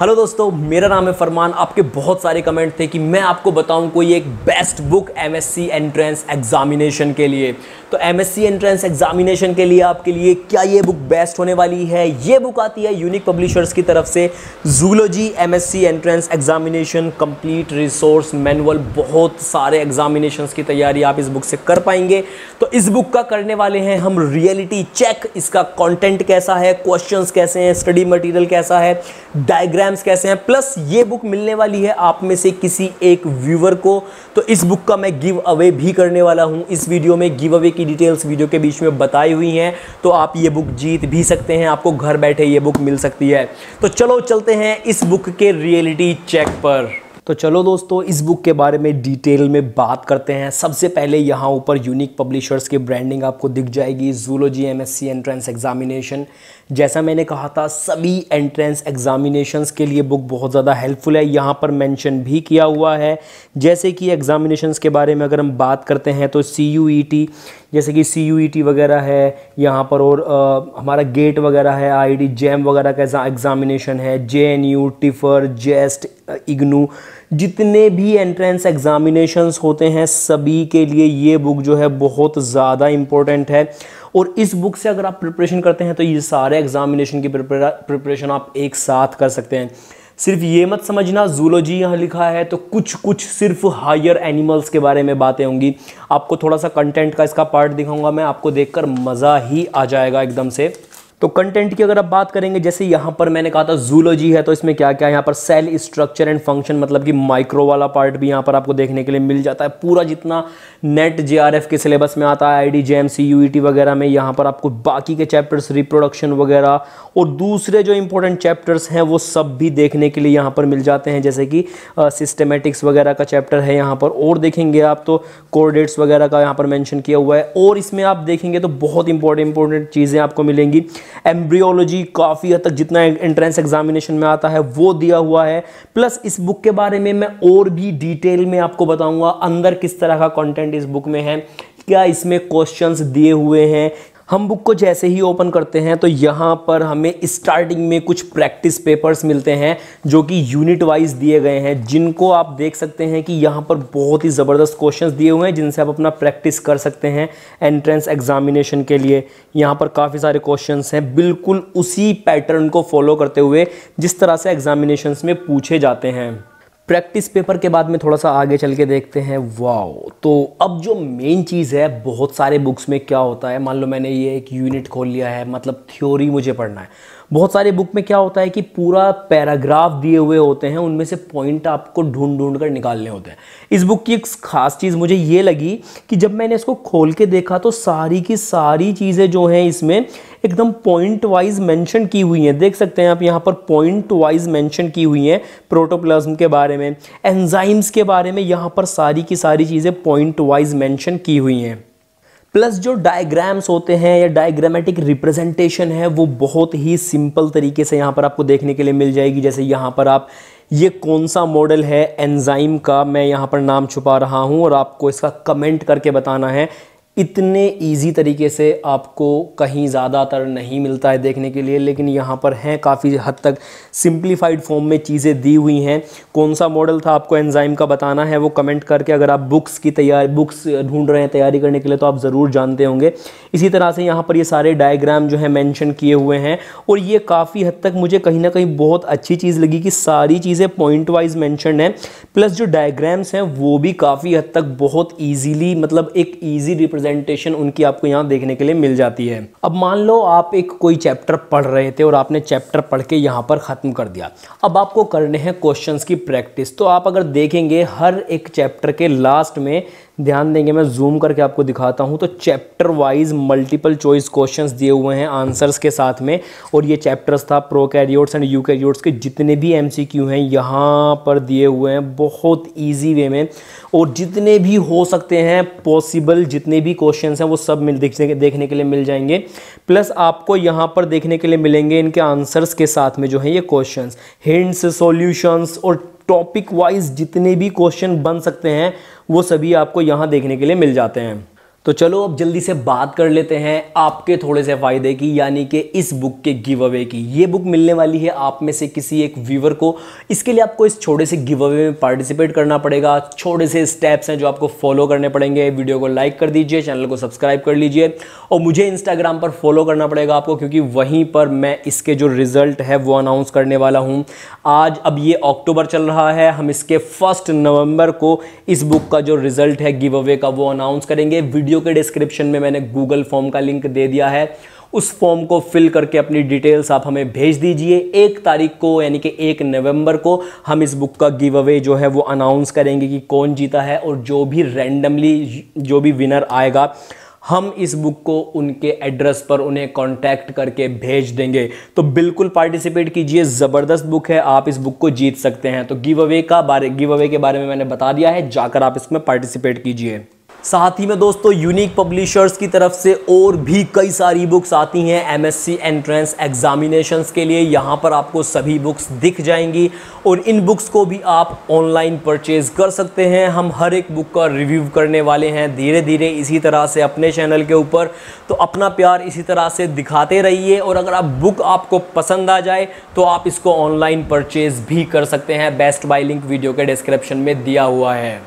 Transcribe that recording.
hello दोस्तों मेरा नाम है फरमान आपके बहुत सारे कमेंट थे कि मैं आपको बताऊं कोई एक best book MSc entrance examination के लिए तो एमएससी एंट्रेंस एग्जामिनेशन के लिए आपके लिए क्या ये बुक बेस्ट होने वाली है ये बुक आती है यूनिक पब्लिशर्स की तरफ से zoology MSc entrance examination complete resource manual बहुत सारे एग्जामिनेशन की तैयारी आप इस बुक से कर पाएंगे तो इस बुक का करने वाले हैं हम रियलिटी चेक इसका कॉन्टेंट कैसा है क्वेश्चन कैसे हैं स्टडी मटीरियल कैसा है डायग्राम एग्जाम्स कैसे हैं प्लस ये बुक मिलने वाली है आप में से किसी एक व्यूवर को तो इस बुक का मैं गिव अवे भी करने वाला हूं इस वीडियो में गिव अवे की डिटेल्स वीडियो के बीच में बताई हुई हैं तो आप ये बुक जीत भी सकते हैं आपको घर बैठे ये बुक मिल सकती है तो चलो चलते हैं इस बुक के रियलिटी चेक पर तो चलो दोस्तों इस बुक के बारे में डिटेल में बात करते हैं सबसे पहले यहाँ ऊपर यूनिक पब्लिशर्स की ब्रांडिंग आपको दिख जाएगी जूलॉजी एमएससी एंट्रेंस एग्जामिनेशन जैसा मैंने कहा था सभी एंट्रेंस एग्जामिनेशंस के लिए बुक बहुत ज़्यादा हेल्पफुल है यहाँ पर मेंशन भी किया हुआ है जैसे कि एग्जामिनेशंस के बारे में अगर हम बात करते हैं तो सी e जैसे कि सी e वगैरह है यहाँ पर और आ, हमारा गेट वगैरह है आई जैम वगैरह का एग्जामिनेशन है J N U TIFR JEST IGNOU जितने भी एंट्रेंस एग्जामिनेशंस होते हैं सभी के लिए ये बुक जो है बहुत ज़्यादा इम्पोर्टेंट है और इस बुक से अगर आप प्रिपरेशन करते हैं तो ये सारे एग्जामिनेशन की प्रिपरेशन आप एक साथ कर सकते हैं सिर्फ ये मत समझना जूलॉजी यहाँ लिखा है तो कुछ कुछ सिर्फ हायर एनिमल्स के बारे में बातें होंगी आपको थोड़ा सा कंटेंट का इसका पार्ट दिखाऊंगा मैं आपको देखकर मज़ा ही आ जाएगा एकदम से तो कंटेंट की अगर आप बात करेंगे जैसे यहाँ पर मैंने कहा था जूलॉजी है तो इसमें क्या क्या है यहाँ पर सेल स्ट्रक्चर एंड फंक्शन मतलब कि माइक्रो वाला पार्ट भी यहाँ पर आपको देखने के लिए मिल जाता है पूरा जितना नेट जे के सिलेबस में आता है I D J M C U T वगैरह में यहाँ पर आपको बाकी के चैप्टर्स रिप्रोडक्शन वगैरह और दूसरे जो इंपॉर्टेंट चैप्टर्स हैं वो सब भी देखने के लिए यहाँ पर मिल जाते हैं जैसे कि सिस्टमेटिक्स वगैरह का चैप्टर है यहाँ पर और देखेंगे आप तो कोर्डेट्स वगैरह का यहाँ पर मैंशन किया हुआ है और इसमें आप देखेंगे तो बहुत इंपॉर्टेंट इंपॉर्टेंट चीज़ें आपको मिलेंगी एम्ब्रियोलॉजी काफ़ी हद तक जितना एंट्रेंस एग्जामिनेशन में आता है वो दिया हुआ है प्लस इस बुक के बारे में मैं और भी डिटेल में आपको बताऊंगा अंदर किस तरह का कंटेंट इस बुक में है क्या इसमें क्वेश्चंस दिए हुए हैं हम बुक को जैसे ही ओपन करते हैं तो यहाँ पर हमें स्टार्टिंग में कुछ प्रैक्टिस पेपर्स मिलते हैं जो कि यूनिट वाइज दिए गए हैं जिनको आप देख सकते हैं कि यहाँ पर बहुत ही ज़बरदस्त क्वेश्चंस दिए हुए हैं जिनसे आप अपना प्रैक्टिस कर सकते हैं एंट्रेंस एग्जामिनेशन के लिए यहाँ पर काफ़ी सारे क्वेश्चन हैं बिल्कुल उसी पैटर्न को फॉलो करते हुए जिस तरह से एग्जामिनेशन में पूछे जाते हैं प्रैक्टिस पेपर के बाद में थोड़ा सा आगे चल के देखते हैं वाओ तो अब जो मेन चीज़ है बहुत सारे बुक्स में क्या होता है मान लो मैंने ये एक यूनिट खोल लिया है मतलब थ्योरी मुझे पढ़ना है बहुत सारे बुक में क्या होता है कि पूरा पैराग्राफ दिए हुए होते हैं उनमें से पॉइंट आपको ढूंढ ढूंढ कर निकालने होते हैं इस बुक की एक खास चीज़ मुझे ये लगी कि जब मैंने इसको खोल के देखा तो सारी की सारी चीज़ें जो हैं इसमें एकदम पॉइंट वाइज मेंशन की हुई हैं देख सकते हैं आप यहाँ पर पॉइंट वाइज मेंशन की हुई हैं प्रोटोप्लाज्म के बारे में एंजाइम्स के बारे में यहाँ पर सारी की सारी चीज़ें पॉइंट वाइज मेंशन की हुई हैं प्लस जो डायग्राम्स होते हैं या डायग्रामेटिक रिप्रेजेंटेशन है वो बहुत ही सिंपल तरीके से यहाँ पर आपको देखने के लिए मिल जाएगी जैसे यहाँ पर आप ये कौन सा मॉडल है एंजाइम का मैं यहाँ पर नाम छुपा रहा हूँ और आपको इसका कमेंट करके बताना है इतने इजी तरीके से आपको कहीं ज़्यादातर नहीं मिलता है देखने के लिए लेकिन यहाँ पर हैं काफ़ी हद तक सिंप्लीफाइड फॉर्म में चीज़ें दी हुई हैं कौन सा मॉडल था आपको एंजाइम का बताना है वो कमेंट करके अगर आप बुक्स की तैयारी बुक्स ढूंढ रहे हैं तैयारी करने के लिए तो आप ज़रूर जानते होंगे इसी तरह से यहाँ पर ये सारे डायग्राम जो है मैंशन किए हुए हैं और ये काफ़ी हद तक मुझे कहीं ना कहीं बहुत अच्छी चीज़ लगी कि सारी चीज़ें पॉइंट वाइज मैंशन हैं प्लस जो डायग्राम्स हैं वो भी काफ़ी हद तक बहुत ईजीली मतलब एक ईजी रिप्रेजेंट प्रेजेंटेशन उनकी आपको यहाँ देखने के लिए मिल जाती है अब मान लो आप एक कोई चैप्टर पढ़ रहे थे और आपने चैप्टर पढ़ के यहाँ पर ख़त्म कर दिया अब आपको करने हैं क्वेश्चन की प्रैक्टिस तो आप अगर देखेंगे हर एक चैप्टर के लास्ट में ध्यान देंगे मैं जूम करके आपको दिखाता हूँ तो chapter wise multiple choice questions दिए हुए हैं आंसर्स के साथ में और ये चैप्टर्स था prokaryotes and eukaryotes के जितने भी एम हैं यहाँ पर दिए हुए हैं बहुत ईजी वे में और जितने भी हो सकते हैं पॉसिबल जितने भी क्वेश्चन हैं वो सब मिल देखने के लिए मिल जाएंगे प्लस आपको यहाँ पर देखने के लिए मिलेंगे इनके आंसर्स के साथ में जो है ये क्वेश्चन हिंट्स सोल्यूशंस और टॉपिक वाइज जितने भी क्वेश्चन बन सकते हैं वो सभी आपको यहाँ देखने के लिए मिल जाते हैं तो चलो अब जल्दी से बात कर लेते हैं आपके थोड़े से फ़ायदे की यानी कि इस बुक के गिव अवे की ये बुक मिलने वाली है आप में से किसी एक व्यूवर को इसके लिए आपको इस छोटे से गिव अवे में पार्टिसिपेट करना पड़ेगा छोटे से स्टेप्स हैं जो आपको फॉलो करने पड़ेंगे वीडियो को लाइक कर दीजिए चैनल को सब्सक्राइब कर लीजिए और मुझे इंस्टाग्राम पर फॉलो करना पड़ेगा आपको क्योंकि वहीं पर मैं इसके जो रिज़ल्ट है वो अनाउंस करने वाला हूँ आज अब ये अक्टूबर चल रहा है हम इसके फर्स्ट नवम्बर को इस बुक का जो रिज़ल्ट है गिव अवे का वो अनाउंस करेंगे वीडियो वीडियो के डिस्क्रिप्शन में मैंने गूगल फॉर्म का लिंक दे दिया है उस फॉर्म को फिल करके अपनी डिटेल्स आप हमें भेज दीजिए एक तारीख को यानी कि एक नवंबर को हम इस बुक का गिव अवे जो है वो अनाउंस करेंगे कि कौन जीता है और जो भी रैंडमली जो भी विनर आएगा हम इस बुक को उनके एड्रेस पर उन्हें कांटेक्ट करके भेज देंगे तो बिल्कुल पार्टिसिपेट कीजिए ज़बरदस्त बुक है आप इस बुक को जीत सकते हैं तो गिव अवे का बारे गिव अवे के बारे में मैंने बता दिया है जाकर आप इसमें पार्टिसिपेट कीजिए साथ ही में दोस्तों यूनिक पब्लिशर्स की तरफ से और भी कई सारी बुक्स आती हैं एमएससी एंट्रेंस एग्जामिनेशंस के लिए यहाँ पर आपको सभी बुक्स दिख जाएंगी और इन बुक्स को भी आप ऑनलाइन परचेज कर सकते हैं हम हर एक बुक का रिव्यू करने वाले हैं धीरे धीरे इसी तरह से अपने चैनल के ऊपर तो अपना प्यार इसी तरह से दिखाते रहिए और अगर आप बुक आपको पसंद आ जाए तो आप इसको ऑनलाइन परचेज भी कर सकते हैं बेस्ट बाई लिंक वीडियो के डिस्क्रिप्शन में दिया हुआ है